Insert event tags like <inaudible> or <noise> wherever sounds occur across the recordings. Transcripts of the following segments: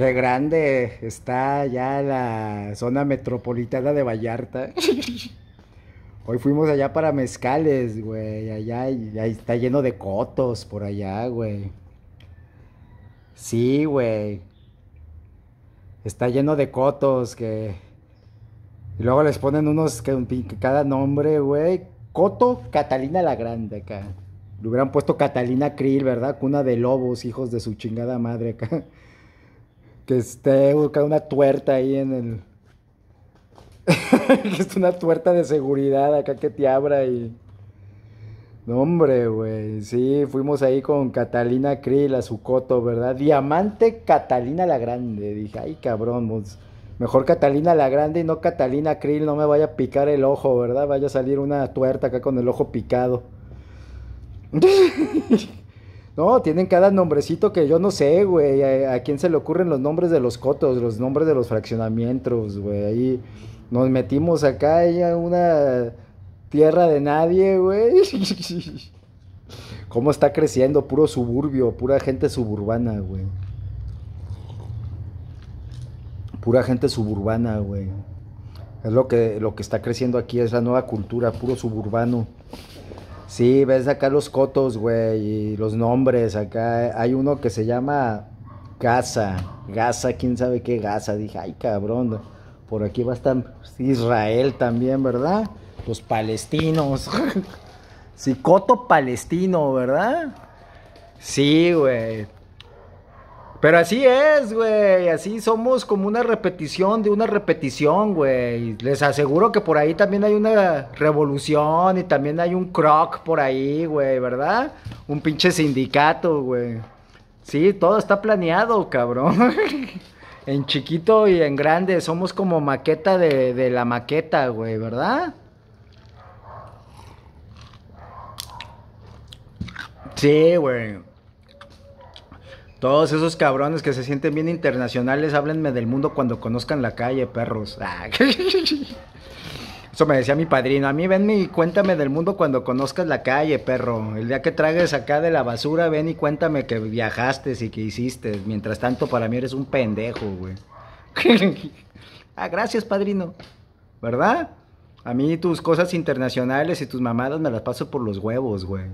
Qué grande está ya la zona metropolitana de Vallarta. <laughs> Hoy fuimos allá para mezcales, güey. Allá, está lleno de cotos por allá, güey. Sí, güey. Está lleno de cotos que. Y luego les ponen unos que, cada nombre, güey. Coto Catalina la Grande acá. Le hubieran puesto Catalina Krill, ¿verdad? Cuna de lobos, hijos de su chingada madre acá que esté una tuerta ahí en el. <laughs> que esté una tuerta de seguridad acá que te abra y. No, hombre, güey. Sí, fuimos ahí con Catalina Krill a su coto, ¿verdad? Diamante Catalina la Grande. Dije, ay, cabrón, pues, mejor Catalina la Grande y no Catalina Krill, no me vaya a picar el ojo, ¿verdad? Vaya a salir una tuerta acá con el ojo picado. <laughs> No, tienen cada nombrecito que yo no sé, güey. A, quién se le ocurren los nombres de los cotos, los nombres de los fraccionamientos, güey. Ahí nos metimos acá en una tierra de nadie, güey. <laughs> ¿Cómo está creciendo? Puro suburbio, pura gente suburbana, güey. Pura gente suburbana, güey. Es lo que, lo que está creciendo aquí, es la nueva cultura, puro suburbano. Sí, ves acá los cotos, güey, y los nombres. Acá hay uno que se llama Gaza. Gaza, quién sabe qué Gaza. Dije, ay, cabrón. Por aquí va a estar Israel también, ¿verdad? Los palestinos. <laughs> sí, coto palestino, ¿verdad? Sí, güey. Pero así es, güey. Así somos como una repetición de una repetición, güey. Les aseguro que por ahí también hay una revolución y también hay un croc por ahí, güey, ¿verdad? Un pinche sindicato, güey. Sí, todo está planeado, cabrón. <laughs> en chiquito y en grande. Somos como maqueta de, la maqueta, güey, ¿verdad? Sí, güey. Todos esos cabrones que se sienten bien internacionales, háblenme del mundo cuando conozcan la calle, perros. <laughs> Ah. Eso me decía mi padrino. A mí ven y cuéntame del mundo cuando conozcas la calle, perro. El día que tragues acá de la basura, ven y cuéntame que viajaste y que hiciste. Mientras tanto, para mí eres un pendejo, güey. <laughs> ah, gracias, padrino. ¿Verdad? A mí tus cosas internacionales y tus mamadas me las paso por los huevos, güey.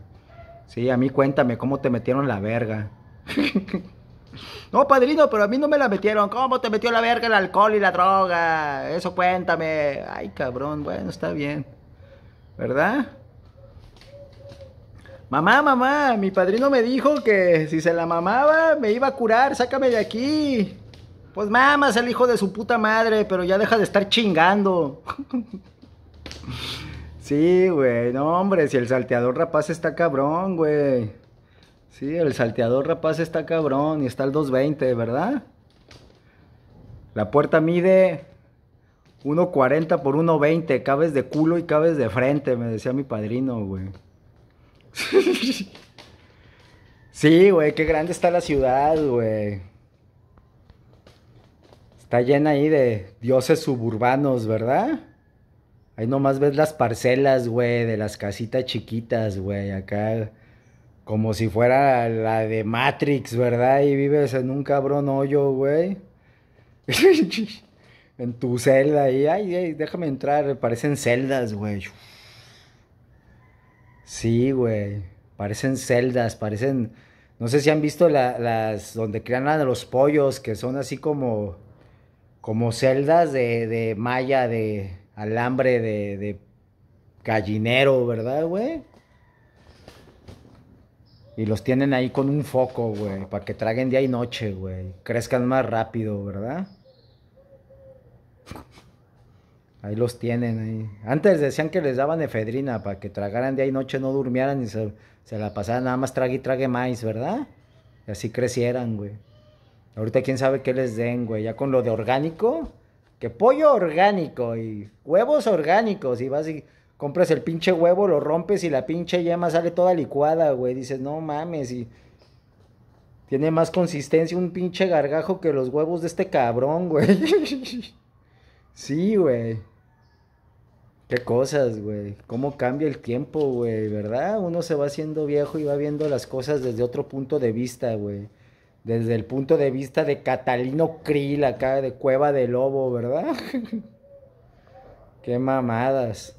Sí, a mí cuéntame cómo te metieron la verga. <laughs> No, padrino, pero a mí no me la metieron. ¿Cómo te metió la verga el alcohol y la droga? Eso cuéntame. Ay, cabrón, bueno, está bien. ¿Verdad? Mamá, mamá, mi padrino me dijo que si se la mamaba me iba a curar, sácame de aquí. Pues mamas el hijo de su puta madre, pero ya deja de estar chingando. <laughs> sí, güey, no, hombre, si el salteador rapaz está cabrón, güey. Sí, el salteador rapaz está cabrón y está el 220, ¿verdad? La puerta mide 1.40 por 1.20, cabes de culo y cabes de frente, me decía mi padrino, güey. <laughs> sí, güey, qué grande está la ciudad, güey. Está llena ahí de dioses suburbanos, ¿verdad? Ahí nomás ves las parcelas, güey, de las casitas chiquitas, güey, acá como si fuera la de Matrix, ¿verdad? Y vives en un cabrón hoyo, güey. <laughs> en tu celda y, ay, ay, déjame entrar, parecen celdas, güey. Sí, güey, parecen celdas, parecen... No sé si han visto las donde crean a los pollos, que son así como, como celdas de, malla, de alambre, de, de gallinero, ¿verdad, güey? Y los tienen ahí con un foco, güey, para que traguen día y noche, güey. Crezcan más rápido, ¿verdad? Ahí los tienen ahí. Antes decían que les daban efedrina para que tragaran día y noche, no durmieran y se, la pasaran nada más trague y trague más, ¿verdad? Y así crecieran, güey. Ahorita quién sabe qué les den, güey. Ya con lo de orgánico, que pollo orgánico y huevos orgánicos y vas y compras el pinche huevo, lo rompes y la pinche yema sale toda licuada, güey. Dices, no mames, y tiene más consistencia un pinche gargajo que los huevos de este cabrón, güey. <laughs> sí, güey. Qué cosas, güey. Cómo cambia el tiempo, güey, ¿verdad? Uno se va haciendo viejo y va viendo las cosas desde otro punto de vista, güey. Desde el punto de vista de Catalino Krill acá de Cueva de Lobo, ¿verdad? <laughs> Qué mamadas.